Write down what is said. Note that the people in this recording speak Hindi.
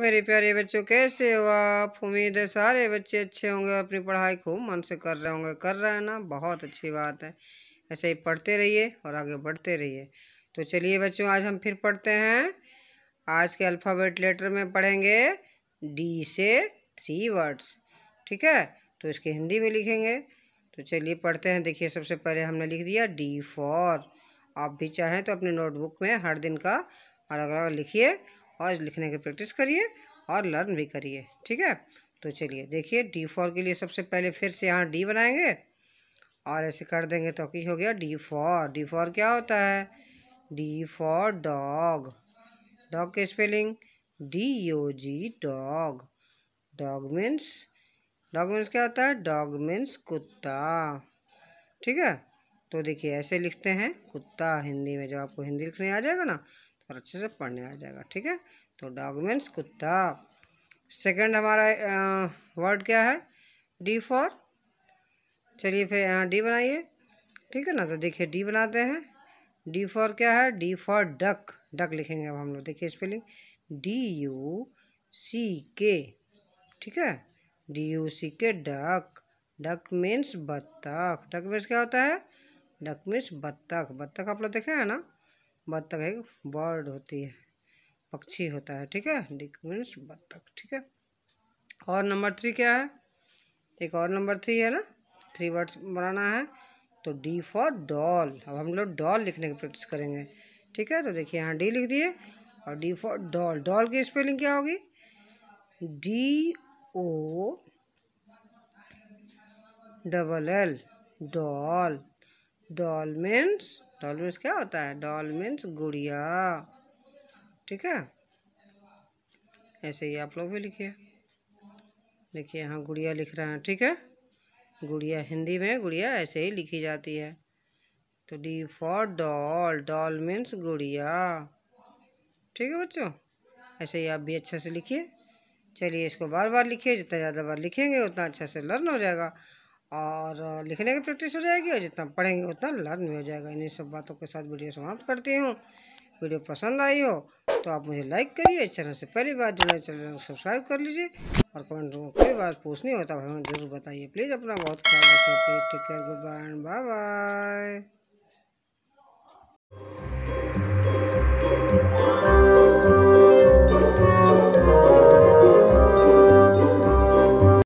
मेरे प्यारे बच्चों कैसे हो आप उम्मीद है सारे बच्चे अच्छे होंगे और अपनी पढ़ाई खूब मन से कर रहे होंगे कर रहे हैं ना बहुत अच्छी बात है ऐसे ही पढ़ते रहिए और आगे बढ़ते रहिए तो चलिए बच्चों आज हम फिर पढ़ते हैं आज के अल्फ़ाबेट लेटर में पढ़ेंगे डी से थ्री वर्ड्स ठीक है तो इसके हिंदी में लिखेंगे तो चलिए पढ़ते हैं देखिए सबसे पहले हमने लिख दिया डी फॉर आप भी चाहें तो अपने नोटबुक में हर दिन का अलग अलग लिखिए और लिखने की प्रैक्टिस करिए और लर्न भी करिए ठीक है तो चलिए देखिए डी फॉर के लिए सबसे पहले फिर से यहाँ डी बनाएंगे और ऐसे कर देंगे तो कि हो गया डी फॉर डी फॉर क्या होता है डी फॉर डॉग डॉग की spelling D O G dog dog means dog means क्या होता है डॉग मीन्स कुत्ता ठीक है तो देखिए ऐसे लिखते हैं कुत्ता हिंदी में जब आपको हिंदी लिखने आ जाएगा ना और अच्छे से पढ़ने आ जाएगा ठीक है तो डॉग मीन्स कुत्ता सेकंड हमारा वर्ड क्या है डी फॉर चलिए फिर यहाँ डी बनाइए ठीक है ना तो देखिए डी बनाते हैं डी फॉर क्या है डी फॉर डक डक लिखेंगे अब हम लोग देखिए स्पेलिंग डी यू सी के ठीक है D U C K duck duck means बत्तख डक मीन्स क्या होता है डक मीन्स बत्तख बत्तख आप लोग देखे हैं ना बत्तख एक बर्ड होती है पक्षी होता है ठीक है डिक मीन्स बत्तख ठीक है और नंबर थ्री क्या है एक और नंबर थ्री है ना थ्री वर्ड्स बनाना है तो डी फॉर डॉल अब हम लोग डॉल लिखने की प्रैक्टिस करेंगे ठीक है तो देखिए यहाँ डी लिख दिए और डी फॉर डॉल डॉल की स्पेलिंग क्या होगी D O double L doll doll means doll means क्या होता है डॉल मीन्स गुड़िया ठीक है ऐसे ही आप लोग भी लिखिए देखिए यहाँ गुड़िया लिख रहे हैं ठीक है गुड़िया हिंदी में गुड़िया ऐसे ही लिखी जाती है तो D for doll doll means गुड़िया ठीक है बच्चों ऐसे ही आप भी अच्छे से लिखिए चलिए इसको बार बार लिखिए जितना ज़्यादा बार लिखेंगे उतना अच्छा से लर्न हो जाएगा और लिखने की प्रैक्टिस हो जाएगी और जितना पढ़ेंगे उतना लर्न भी हो जाएगा इन्हीं सब बातों के साथ वीडियो समाप्त करती हूँ वीडियो पसंद आई हो तो आप मुझे लाइक करिए चैनल से पहली बार जुड़े चैनल को सब्सक्राइब कर लीजिए और कमेंट में कोई बात पूछनी होता तो हमें ज़रूर बताइए प्लीज़ अपना बहुत ख्याल रखिए please take care good bye bye bye